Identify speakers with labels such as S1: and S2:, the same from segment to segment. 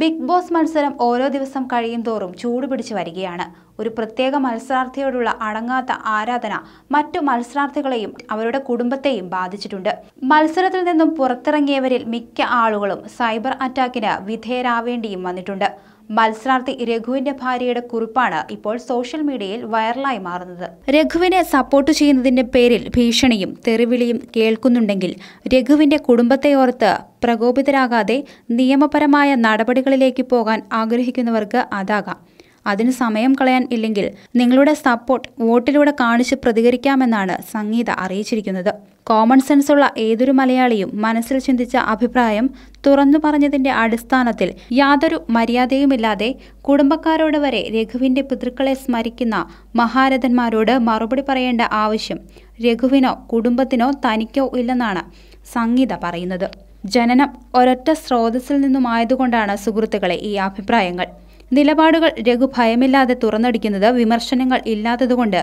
S1: big boss മത്സരം ഓരോ ദിവസം കഴിയും തോറും ചൂടുപിടിച്ച് വരികയാണ് ഒരു പ്രത്യേക മത്സരാർത്ഥിയോടുള്ള അടങ്ങാത്ത ആരാധന മറ്റു മത്സരാർത്ഥികളെയും അവരുടെ കുടുംബത്തെയും ബാധിച്ചിട്ടുണ്ട് മത്സരത്തിൽ നിന്നും പുറത്തിറങ്ങിയവരിൽ മിക്ക ആളുകളും സൈബർ അറ്റാക്കിന് വിധേയരാവേണ്ടിയും വന്നിട്ടുണ്ട് മത്സരാർത്ഥി രഘുവിന്റെ ഭാര്യയുടെ കുറിപ്പാണ് ഇപ്പോൾ സോഷ്യൽ മീഡിയയിൽ വൈറലായി മാറുന്നത് രഘുവിനെ സപ്പോർട്ട് ചെയ്യുന്നതിന്റെ പേരിൽ ഭീഷണിയും തെറിവിളിയും കേൾക്കുന്നുണ്ടെങ്കിൽ രഘുവിന്റെ കുടുംബത്തെ ഓർത്ത് പ്രകോപിതരാകാതെ നിയമപരമായ നടപടി നടപടികളിലേക്ക് പോകാൻ ആഗ്രഹിക്കുന്നവർക്ക് അതാകാം അതിന് സമയം കളയാൻ ഇല്ലെങ്കിൽ നിങ്ങളുടെ സപ്പോർട്ട് വോട്ടിലൂടെ കാണിച്ച് പ്രതികരിക്കാമെന്നാണ് സംഗീത അറിയിച്ചിരിക്കുന്നത് കോമൺ സെൻസുള്ള ഏതൊരു മലയാളിയും മനസ്സിൽ ചിന്തിച്ച അഭിപ്രായം തുറന്നു പറഞ്ഞതിന്റെ അടിസ്ഥാനത്തിൽ യാതൊരു മര്യാദയുമില്ലാതെ കുടുംബക്കാരോട് വരെ രഘുവിന്റെ പിതൃക്കളെ സ്മരിക്കുന്ന മഹാരഥന്മാരോട് മറുപടി പറയേണ്ട ആവശ്യം രഘുവിനോ കുടുംബത്തിനോ തനിക്കോ ഇല്ലെന്നാണ് സംഗീത പറയുന്നത് ജനനം ഒരൊറ്റ സ്രോതസ്സിൽ നിന്നുമായതുകൊണ്ടാണ് സുഹൃത്തുക്കളെ ഈ അഭിപ്രായങ്ങൾ നിലപാടുകൾ രഘു ഭയമില്ലാതെ തുറന്നടിക്കുന്നത് വിമർശനങ്ങൾ ഇല്ലാത്തതുകൊണ്ട്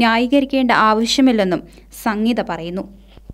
S1: ന്യായീകരിക്കേണ്ട ആവശ്യമില്ലെന്നും സംഗീത പറയുന്നു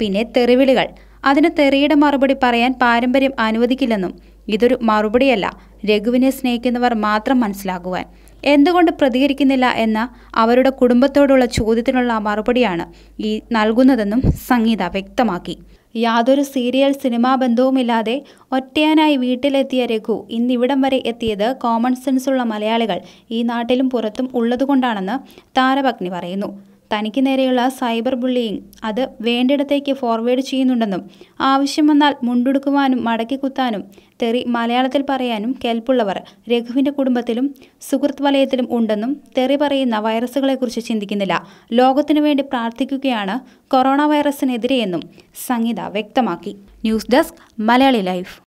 S1: പിന്നെ തെറിവിളികൾ അതിന് തെറിയുടെ മറുപടി പറയാൻ പാരമ്പര്യം അനുവദിക്കില്ലെന്നും ഇതൊരു മറുപടിയല്ല രഘുവിനെ സ്നേഹിക്കുന്നവർ മാത്രം മനസ്സിലാക്കുവാൻ എന്തുകൊണ്ട് പ്രതികരിക്കുന്നില്ല എന്ന അവരുടെ കുടുംബത്തോടുള്ള ചോദ്യത്തിനുള്ള മറുപടിയാണ് ഈ നൽകുന്നതെന്നും സംഗീത വ്യക്തമാക്കി യാതൊരു സീരിയൽ സിനിമാ ബന്ധവുമില്ലാതെ ഒറ്റയാനായി വീട്ടിലെത്തിയ രഘു ഇന്നിവിടം വരെ എത്തിയത് കോമൺ സെൻസുള്ള മലയാളികൾ ഈ നാട്ടിലും പുറത്തും ഉള്ളതുകൊണ്ടാണെന്ന് താരപഗ്നി പറയുന്നു തനിക്ക് നേരെയുള്ള സൈബർ ബുള്ളിയിങ് അത് വേണ്ടിടത്തേക്ക് ഫോർവേഡ് ചെയ്യുന്നുണ്ടെന്നും ആവശ്യം വന്നാൽ മുണ്ടെടുക്കുവാനും മടക്കി കുത്താനും തെറി മലയാളത്തിൽ പറയാനും കേൾപ്പുള്ളവർ രഘുവിൻ്റെ കുടുംബത്തിലും സുഹൃത്ത് വലയത്തിലും ഉണ്ടെന്നും തെറി പറയുന്ന വൈറസുകളെക്കുറിച്ച് ചിന്തിക്കുന്നില്ല ലോകത്തിനു വേണ്ടി പ്രാർത്ഥിക്കുകയാണ് കൊറോണ വൈറസിനെതിരെയെന്നും സംഗീത വ്യക്തമാക്കി ന്യൂസ് ഡെസ്ക് മലയാളി ലൈഫ്